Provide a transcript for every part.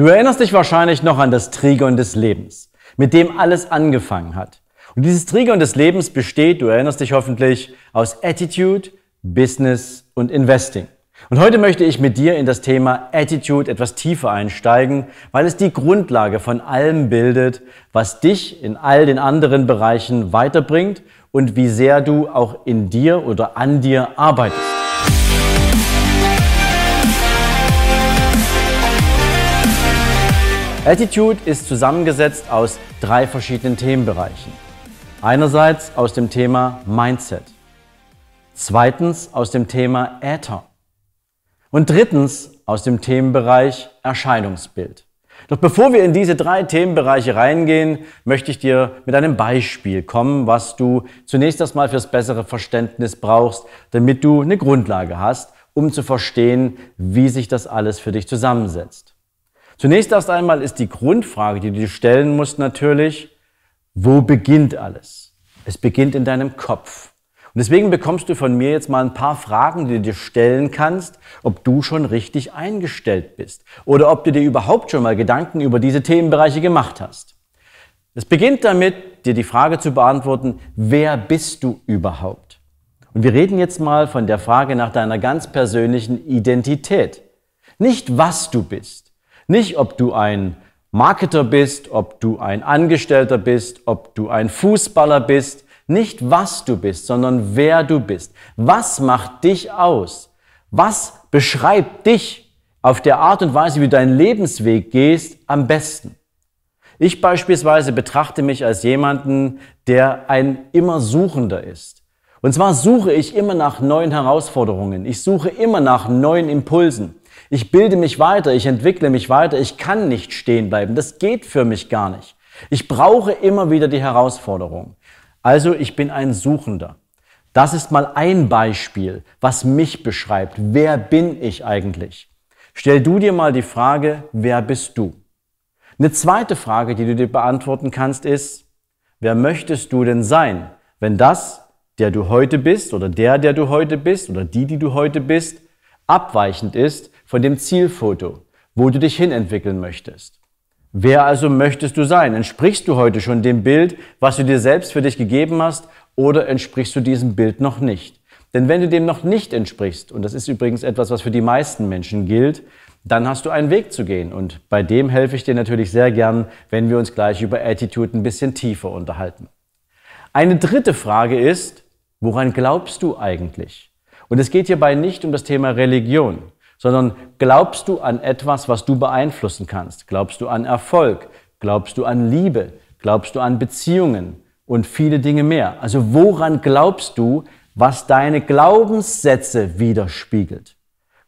Du erinnerst dich wahrscheinlich noch an das Trigon des Lebens, mit dem alles angefangen hat. Und dieses Trigon des Lebens besteht, du erinnerst dich hoffentlich, aus Attitude, Business und Investing. Und heute möchte ich mit dir in das Thema Attitude etwas tiefer einsteigen, weil es die Grundlage von allem bildet, was dich in all den anderen Bereichen weiterbringt und wie sehr du auch in dir oder an dir arbeitest. Attitude ist zusammengesetzt aus drei verschiedenen Themenbereichen. Einerseits aus dem Thema Mindset, zweitens aus dem Thema Äther und drittens aus dem Themenbereich Erscheinungsbild. Doch bevor wir in diese drei Themenbereiche reingehen, möchte ich dir mit einem Beispiel kommen, was du zunächst erstmal fürs bessere Verständnis brauchst, damit du eine Grundlage hast, um zu verstehen, wie sich das alles für dich zusammensetzt. Zunächst erst einmal ist die Grundfrage, die du dir stellen musst natürlich, wo beginnt alles? Es beginnt in deinem Kopf. Und deswegen bekommst du von mir jetzt mal ein paar Fragen, die du dir stellen kannst, ob du schon richtig eingestellt bist oder ob du dir überhaupt schon mal Gedanken über diese Themenbereiche gemacht hast. Es beginnt damit, dir die Frage zu beantworten, wer bist du überhaupt? Und wir reden jetzt mal von der Frage nach deiner ganz persönlichen Identität. Nicht was du bist, nicht, ob du ein Marketer bist, ob du ein Angestellter bist, ob du ein Fußballer bist, nicht was du bist, sondern wer du bist. Was macht dich aus? Was beschreibt dich auf der Art und Weise, wie du deinen Lebensweg gehst, am besten? Ich beispielsweise betrachte mich als jemanden, der ein immer Suchender ist. Und zwar suche ich immer nach neuen Herausforderungen. Ich suche immer nach neuen Impulsen. Ich bilde mich weiter, ich entwickle mich weiter, ich kann nicht stehen bleiben. Das geht für mich gar nicht. Ich brauche immer wieder die Herausforderung. Also ich bin ein Suchender. Das ist mal ein Beispiel, was mich beschreibt. Wer bin ich eigentlich? Stell du dir mal die Frage, wer bist du? Eine zweite Frage, die du dir beantworten kannst, ist, wer möchtest du denn sein, wenn das, der du heute bist oder der, der du heute bist oder die, die du heute bist, abweichend ist von dem Zielfoto, wo du dich hinentwickeln möchtest. Wer also möchtest du sein? Entsprichst du heute schon dem Bild, was du dir selbst für dich gegeben hast, oder entsprichst du diesem Bild noch nicht? Denn wenn du dem noch nicht entsprichst, und das ist übrigens etwas, was für die meisten Menschen gilt, dann hast du einen Weg zu gehen. Und bei dem helfe ich dir natürlich sehr gern, wenn wir uns gleich über Attitude ein bisschen tiefer unterhalten. Eine dritte Frage ist, woran glaubst du eigentlich? Und es geht hierbei nicht um das Thema Religion sondern glaubst du an etwas, was du beeinflussen kannst? Glaubst du an Erfolg? Glaubst du an Liebe? Glaubst du an Beziehungen? Und viele Dinge mehr. Also woran glaubst du, was deine Glaubenssätze widerspiegelt?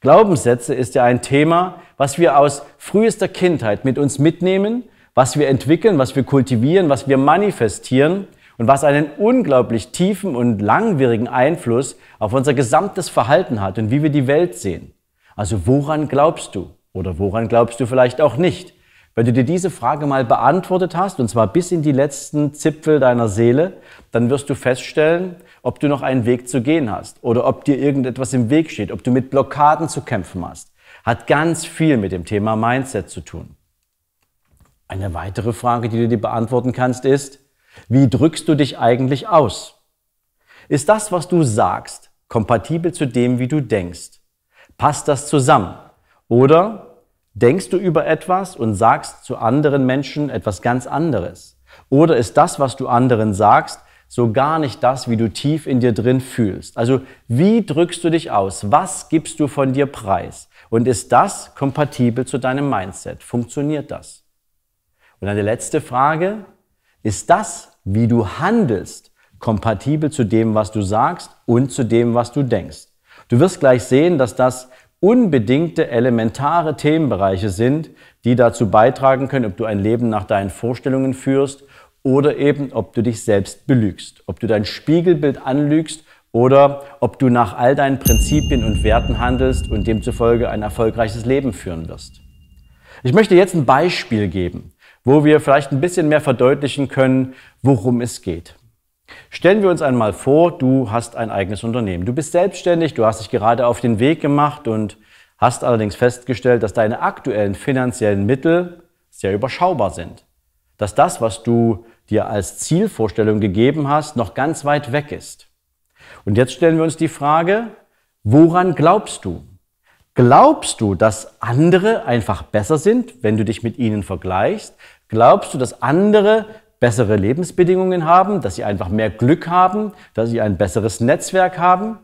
Glaubenssätze ist ja ein Thema, was wir aus frühester Kindheit mit uns mitnehmen, was wir entwickeln, was wir kultivieren, was wir manifestieren und was einen unglaublich tiefen und langwierigen Einfluss auf unser gesamtes Verhalten hat und wie wir die Welt sehen. Also woran glaubst du oder woran glaubst du vielleicht auch nicht? Wenn du dir diese Frage mal beantwortet hast, und zwar bis in die letzten Zipfel deiner Seele, dann wirst du feststellen, ob du noch einen Weg zu gehen hast oder ob dir irgendetwas im Weg steht, ob du mit Blockaden zu kämpfen hast. Hat ganz viel mit dem Thema Mindset zu tun. Eine weitere Frage, die du dir beantworten kannst, ist, wie drückst du dich eigentlich aus? Ist das, was du sagst, kompatibel zu dem, wie du denkst? Passt das zusammen? Oder denkst du über etwas und sagst zu anderen Menschen etwas ganz anderes? Oder ist das, was du anderen sagst, so gar nicht das, wie du tief in dir drin fühlst. Also wie drückst du dich aus? Was gibst du von dir preis? Und ist das kompatibel zu deinem Mindset? Funktioniert das? Und eine letzte Frage, ist das, wie du handelst, kompatibel zu dem, was du sagst und zu dem, was du denkst? Du wirst gleich sehen, dass das unbedingte elementare Themenbereiche sind, die dazu beitragen können, ob du ein Leben nach deinen Vorstellungen führst oder eben, ob du dich selbst belügst, ob du dein Spiegelbild anlügst oder ob du nach all deinen Prinzipien und Werten handelst und demzufolge ein erfolgreiches Leben führen wirst. Ich möchte jetzt ein Beispiel geben, wo wir vielleicht ein bisschen mehr verdeutlichen können, worum es geht. Stellen wir uns einmal vor, du hast ein eigenes Unternehmen. Du bist selbstständig, du hast dich gerade auf den Weg gemacht und hast allerdings festgestellt, dass deine aktuellen finanziellen Mittel sehr überschaubar sind. Dass das, was du dir als Zielvorstellung gegeben hast, noch ganz weit weg ist. Und jetzt stellen wir uns die Frage, woran glaubst du? Glaubst du, dass andere einfach besser sind, wenn du dich mit ihnen vergleichst? Glaubst du, dass andere bessere Lebensbedingungen haben, dass sie einfach mehr Glück haben, dass sie ein besseres Netzwerk haben?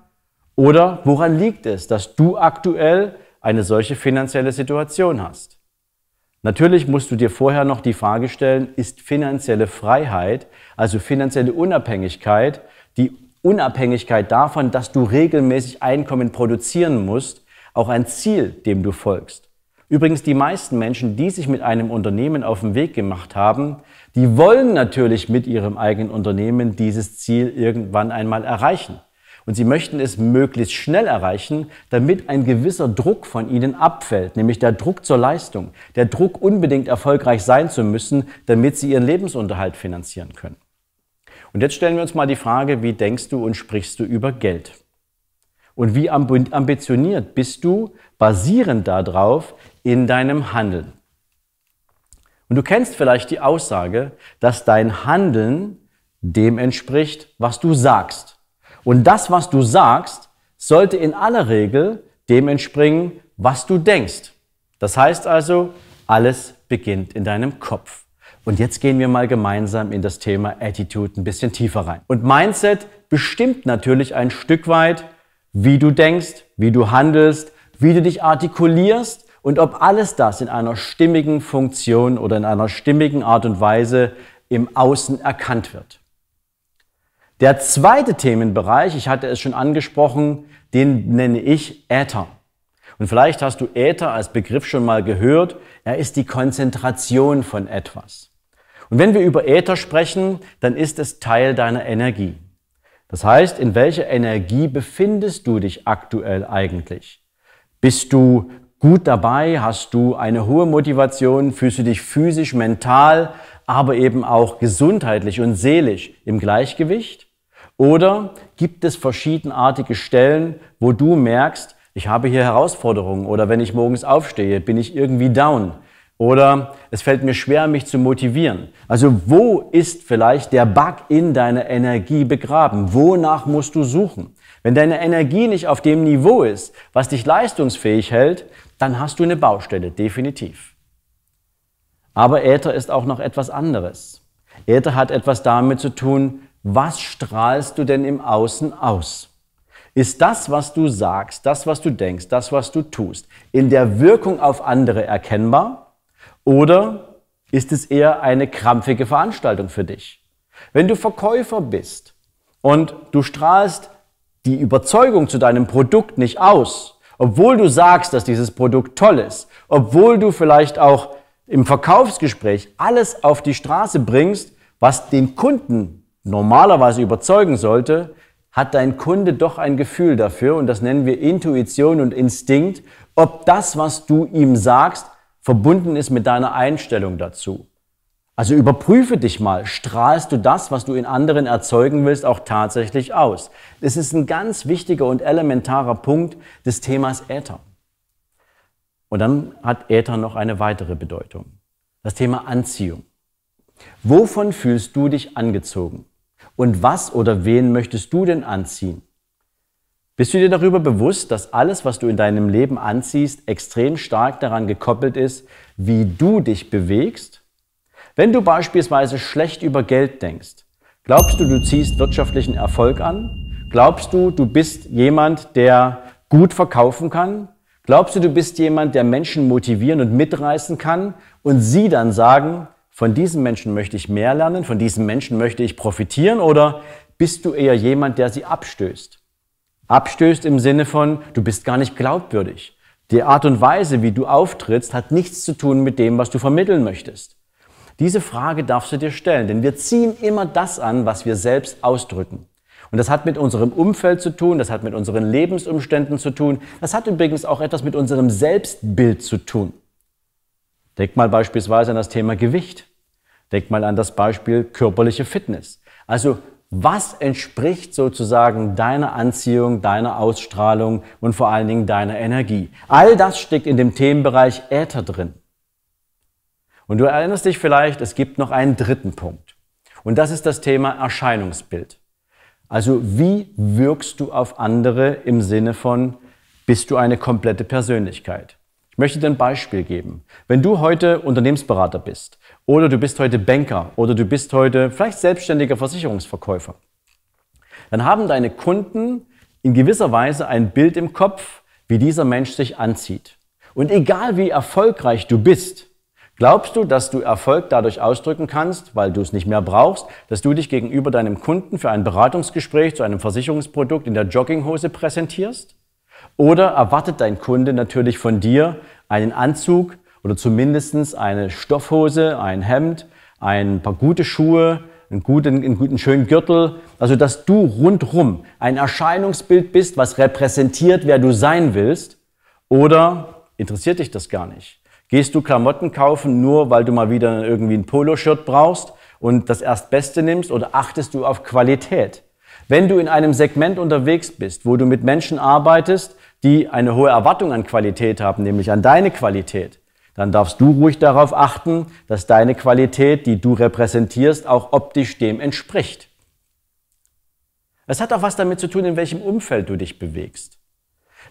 Oder woran liegt es, dass du aktuell eine solche finanzielle Situation hast? Natürlich musst du dir vorher noch die Frage stellen, ist finanzielle Freiheit, also finanzielle Unabhängigkeit, die Unabhängigkeit davon, dass du regelmäßig Einkommen produzieren musst, auch ein Ziel, dem du folgst. Übrigens, die meisten Menschen, die sich mit einem Unternehmen auf den Weg gemacht haben, die wollen natürlich mit ihrem eigenen Unternehmen dieses Ziel irgendwann einmal erreichen. Und sie möchten es möglichst schnell erreichen, damit ein gewisser Druck von ihnen abfällt, nämlich der Druck zur Leistung, der Druck unbedingt erfolgreich sein zu müssen, damit sie ihren Lebensunterhalt finanzieren können. Und jetzt stellen wir uns mal die Frage, wie denkst du und sprichst du über Geld? Und wie ambitioniert bist du basierend darauf in deinem Handeln? Und du kennst vielleicht die Aussage, dass dein Handeln dem entspricht, was du sagst. Und das, was du sagst, sollte in aller Regel dem entspringen, was du denkst. Das heißt also, alles beginnt in deinem Kopf. Und jetzt gehen wir mal gemeinsam in das Thema Attitude ein bisschen tiefer rein. Und Mindset bestimmt natürlich ein Stück weit, wie du denkst, wie du handelst, wie du dich artikulierst und ob alles das in einer stimmigen Funktion oder in einer stimmigen Art und Weise im Außen erkannt wird. Der zweite Themenbereich, ich hatte es schon angesprochen, den nenne ich Äther. Und vielleicht hast du Äther als Begriff schon mal gehört. Er ist die Konzentration von etwas. Und wenn wir über Äther sprechen, dann ist es Teil deiner Energie. Das heißt, in welcher Energie befindest du dich aktuell eigentlich? Bist du gut dabei, hast du eine hohe Motivation, fühlst du dich physisch, mental, aber eben auch gesundheitlich und seelisch im Gleichgewicht? Oder gibt es verschiedenartige Stellen, wo du merkst, ich habe hier Herausforderungen oder wenn ich morgens aufstehe, bin ich irgendwie down oder es fällt mir schwer, mich zu motivieren. Also wo ist vielleicht der Bug in deiner Energie begraben? Wonach musst du suchen? Wenn deine Energie nicht auf dem Niveau ist, was dich leistungsfähig hält, dann hast du eine Baustelle, definitiv. Aber Äther ist auch noch etwas anderes. Äther hat etwas damit zu tun, was strahlst du denn im Außen aus? Ist das, was du sagst, das, was du denkst, das, was du tust, in der Wirkung auf andere erkennbar? Oder ist es eher eine krampfige Veranstaltung für dich? Wenn du Verkäufer bist und du strahlst die Überzeugung zu deinem Produkt nicht aus, obwohl du sagst, dass dieses Produkt toll ist, obwohl du vielleicht auch im Verkaufsgespräch alles auf die Straße bringst, was den Kunden normalerweise überzeugen sollte, hat dein Kunde doch ein Gefühl dafür und das nennen wir Intuition und Instinkt, ob das, was du ihm sagst, verbunden ist mit deiner Einstellung dazu. Also überprüfe dich mal, strahlst du das, was du in anderen erzeugen willst, auch tatsächlich aus? Das ist ein ganz wichtiger und elementarer Punkt des Themas Äther. Und dann hat Äther noch eine weitere Bedeutung. Das Thema Anziehung. Wovon fühlst du dich angezogen? Und was oder wen möchtest du denn anziehen? Bist du dir darüber bewusst, dass alles, was du in deinem Leben anziehst, extrem stark daran gekoppelt ist, wie du dich bewegst wenn du beispielsweise schlecht über Geld denkst, glaubst du, du ziehst wirtschaftlichen Erfolg an? Glaubst du, du bist jemand, der gut verkaufen kann? Glaubst du, du bist jemand, der Menschen motivieren und mitreißen kann und sie dann sagen, von diesen Menschen möchte ich mehr lernen, von diesen Menschen möchte ich profitieren oder bist du eher jemand, der sie abstößt? Abstößt im Sinne von, du bist gar nicht glaubwürdig. Die Art und Weise, wie du auftrittst, hat nichts zu tun mit dem, was du vermitteln möchtest. Diese Frage darfst du dir stellen, denn wir ziehen immer das an, was wir selbst ausdrücken. Und das hat mit unserem Umfeld zu tun, das hat mit unseren Lebensumständen zu tun, das hat übrigens auch etwas mit unserem Selbstbild zu tun. Denk mal beispielsweise an das Thema Gewicht. Denk mal an das Beispiel körperliche Fitness. Also was entspricht sozusagen deiner Anziehung, deiner Ausstrahlung und vor allen Dingen deiner Energie? All das steckt in dem Themenbereich Äther drin. Und du erinnerst dich vielleicht, es gibt noch einen dritten Punkt. Und das ist das Thema Erscheinungsbild. Also wie wirkst du auf andere im Sinne von, bist du eine komplette Persönlichkeit? Ich möchte dir ein Beispiel geben. Wenn du heute Unternehmensberater bist oder du bist heute Banker oder du bist heute vielleicht selbstständiger Versicherungsverkäufer, dann haben deine Kunden in gewisser Weise ein Bild im Kopf, wie dieser Mensch sich anzieht. Und egal wie erfolgreich du bist, Glaubst du, dass du Erfolg dadurch ausdrücken kannst, weil du es nicht mehr brauchst, dass du dich gegenüber deinem Kunden für ein Beratungsgespräch zu einem Versicherungsprodukt in der Jogginghose präsentierst? Oder erwartet dein Kunde natürlich von dir einen Anzug oder zumindest eine Stoffhose, ein Hemd, ein paar gute Schuhe, einen guten, einen guten schönen Gürtel? Also, dass du rundrum ein Erscheinungsbild bist, was repräsentiert, wer du sein willst? Oder interessiert dich das gar nicht? Gehst du Klamotten kaufen, nur weil du mal wieder irgendwie ein Poloshirt brauchst und das Erstbeste nimmst oder achtest du auf Qualität? Wenn du in einem Segment unterwegs bist, wo du mit Menschen arbeitest, die eine hohe Erwartung an Qualität haben, nämlich an deine Qualität, dann darfst du ruhig darauf achten, dass deine Qualität, die du repräsentierst, auch optisch dem entspricht. Es hat auch was damit zu tun, in welchem Umfeld du dich bewegst.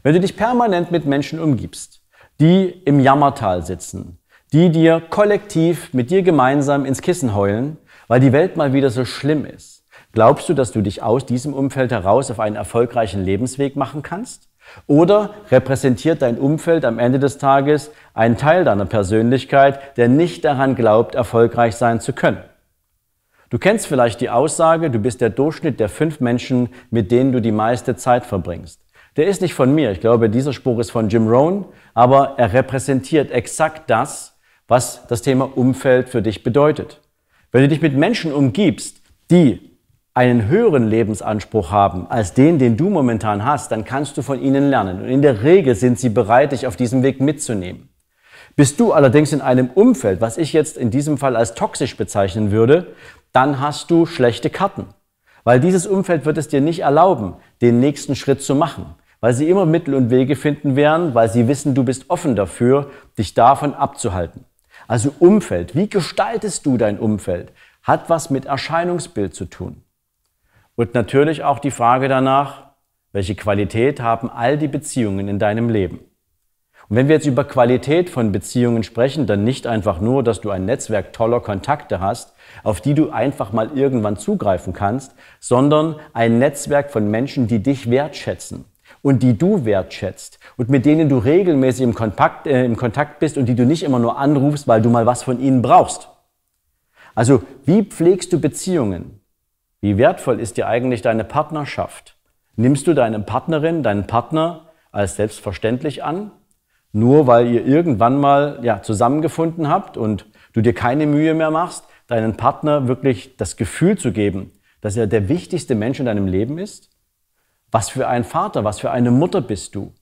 Wenn du dich permanent mit Menschen umgibst, die im Jammertal sitzen, die dir kollektiv mit dir gemeinsam ins Kissen heulen, weil die Welt mal wieder so schlimm ist. Glaubst du, dass du dich aus diesem Umfeld heraus auf einen erfolgreichen Lebensweg machen kannst? Oder repräsentiert dein Umfeld am Ende des Tages einen Teil deiner Persönlichkeit, der nicht daran glaubt, erfolgreich sein zu können? Du kennst vielleicht die Aussage, du bist der Durchschnitt der fünf Menschen, mit denen du die meiste Zeit verbringst der ist nicht von mir. Ich glaube, dieser Spruch ist von Jim Rohn, aber er repräsentiert exakt das, was das Thema Umfeld für dich bedeutet. Wenn du dich mit Menschen umgibst, die einen höheren Lebensanspruch haben als den, den du momentan hast, dann kannst du von ihnen lernen. Und in der Regel sind sie bereit, dich auf diesem Weg mitzunehmen. Bist du allerdings in einem Umfeld, was ich jetzt in diesem Fall als toxisch bezeichnen würde, dann hast du schlechte Karten. Weil dieses Umfeld wird es dir nicht erlauben, den nächsten Schritt zu machen weil sie immer Mittel und Wege finden werden, weil sie wissen, du bist offen dafür, dich davon abzuhalten. Also Umfeld, wie gestaltest du dein Umfeld, hat was mit Erscheinungsbild zu tun. Und natürlich auch die Frage danach, welche Qualität haben all die Beziehungen in deinem Leben? Und wenn wir jetzt über Qualität von Beziehungen sprechen, dann nicht einfach nur, dass du ein Netzwerk toller Kontakte hast, auf die du einfach mal irgendwann zugreifen kannst, sondern ein Netzwerk von Menschen, die dich wertschätzen, und die du wertschätzt und mit denen du regelmäßig im Kontakt, äh, im Kontakt bist und die du nicht immer nur anrufst, weil du mal was von ihnen brauchst. Also wie pflegst du Beziehungen? Wie wertvoll ist dir eigentlich deine Partnerschaft? Nimmst du deine Partnerin, deinen Partner als selbstverständlich an? Nur weil ihr irgendwann mal ja, zusammengefunden habt und du dir keine Mühe mehr machst, deinen Partner wirklich das Gefühl zu geben, dass er der wichtigste Mensch in deinem Leben ist? Was für ein Vater, was für eine Mutter bist du?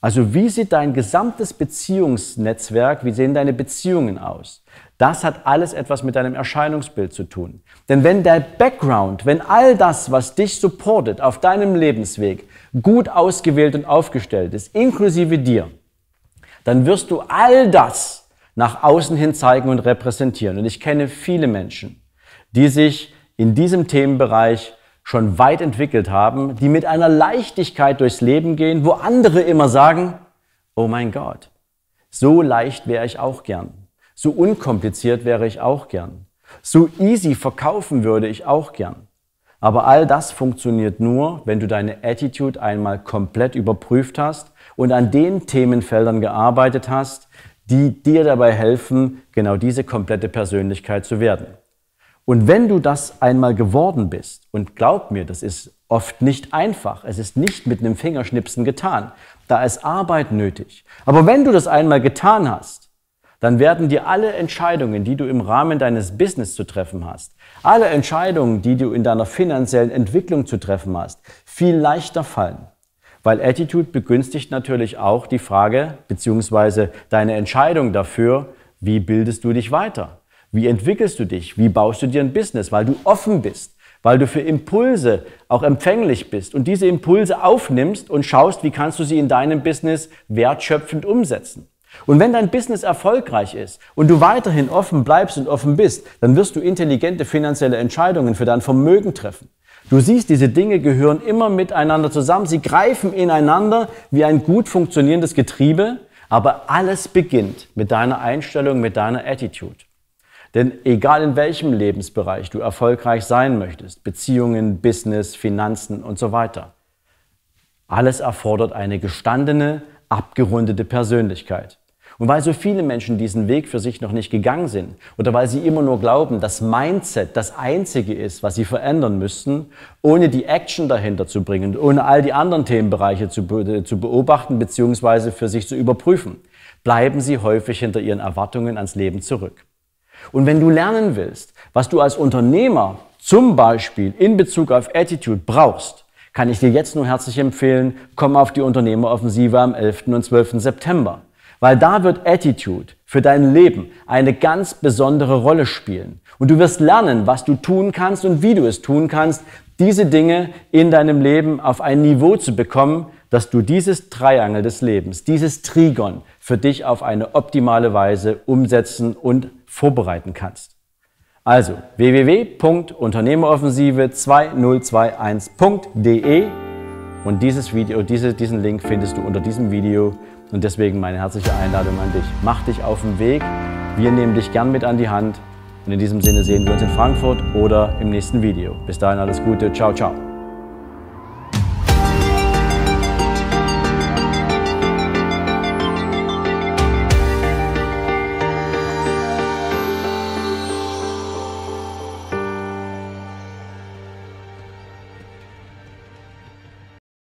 Also wie sieht dein gesamtes Beziehungsnetzwerk, wie sehen deine Beziehungen aus? Das hat alles etwas mit deinem Erscheinungsbild zu tun. Denn wenn der Background, wenn all das, was dich supportet auf deinem Lebensweg, gut ausgewählt und aufgestellt ist, inklusive dir, dann wirst du all das nach außen hin zeigen und repräsentieren. Und ich kenne viele Menschen, die sich in diesem Themenbereich schon weit entwickelt haben, die mit einer Leichtigkeit durchs Leben gehen, wo andere immer sagen, oh mein Gott, so leicht wäre ich auch gern, so unkompliziert wäre ich auch gern, so easy verkaufen würde ich auch gern. Aber all das funktioniert nur, wenn du deine Attitude einmal komplett überprüft hast und an den Themenfeldern gearbeitet hast, die dir dabei helfen, genau diese komplette Persönlichkeit zu werden. Und wenn du das einmal geworden bist, und glaub mir, das ist oft nicht einfach, es ist nicht mit einem Fingerschnipsen getan, da ist Arbeit nötig. Aber wenn du das einmal getan hast, dann werden dir alle Entscheidungen, die du im Rahmen deines Business zu treffen hast, alle Entscheidungen, die du in deiner finanziellen Entwicklung zu treffen hast, viel leichter fallen. Weil Attitude begünstigt natürlich auch die Frage, beziehungsweise deine Entscheidung dafür, wie bildest du dich weiter? Wie entwickelst du dich? Wie baust du dir ein Business? Weil du offen bist, weil du für Impulse auch empfänglich bist und diese Impulse aufnimmst und schaust, wie kannst du sie in deinem Business wertschöpfend umsetzen. Und wenn dein Business erfolgreich ist und du weiterhin offen bleibst und offen bist, dann wirst du intelligente finanzielle Entscheidungen für dein Vermögen treffen. Du siehst, diese Dinge gehören immer miteinander zusammen. Sie greifen ineinander wie ein gut funktionierendes Getriebe. Aber alles beginnt mit deiner Einstellung, mit deiner Attitude. Denn egal in welchem Lebensbereich du erfolgreich sein möchtest, Beziehungen, Business, Finanzen und so weiter, alles erfordert eine gestandene, abgerundete Persönlichkeit. Und weil so viele Menschen diesen Weg für sich noch nicht gegangen sind oder weil sie immer nur glauben, dass Mindset das Einzige ist, was sie verändern müssten, ohne die Action dahinter zu bringen, ohne all die anderen Themenbereiche zu, be äh, zu beobachten bzw. für sich zu überprüfen, bleiben sie häufig hinter ihren Erwartungen ans Leben zurück. Und wenn du lernen willst, was du als Unternehmer zum Beispiel in Bezug auf Attitude brauchst, kann ich dir jetzt nur herzlich empfehlen, komm auf die Unternehmeroffensive am 11. und 12. September. Weil da wird Attitude für dein Leben eine ganz besondere Rolle spielen. Und du wirst lernen, was du tun kannst und wie du es tun kannst, diese Dinge in deinem Leben auf ein Niveau zu bekommen, dass du dieses Dreiangel des Lebens, dieses Trigon für dich auf eine optimale Weise umsetzen und vorbereiten kannst. Also www.unternehmeroffensive2021.de und dieses Video, diese, diesen Link findest du unter diesem Video und deswegen meine herzliche Einladung an dich. Mach dich auf den Weg, wir nehmen dich gern mit an die Hand und in diesem Sinne sehen wir uns in Frankfurt oder im nächsten Video. Bis dahin alles Gute, ciao, ciao.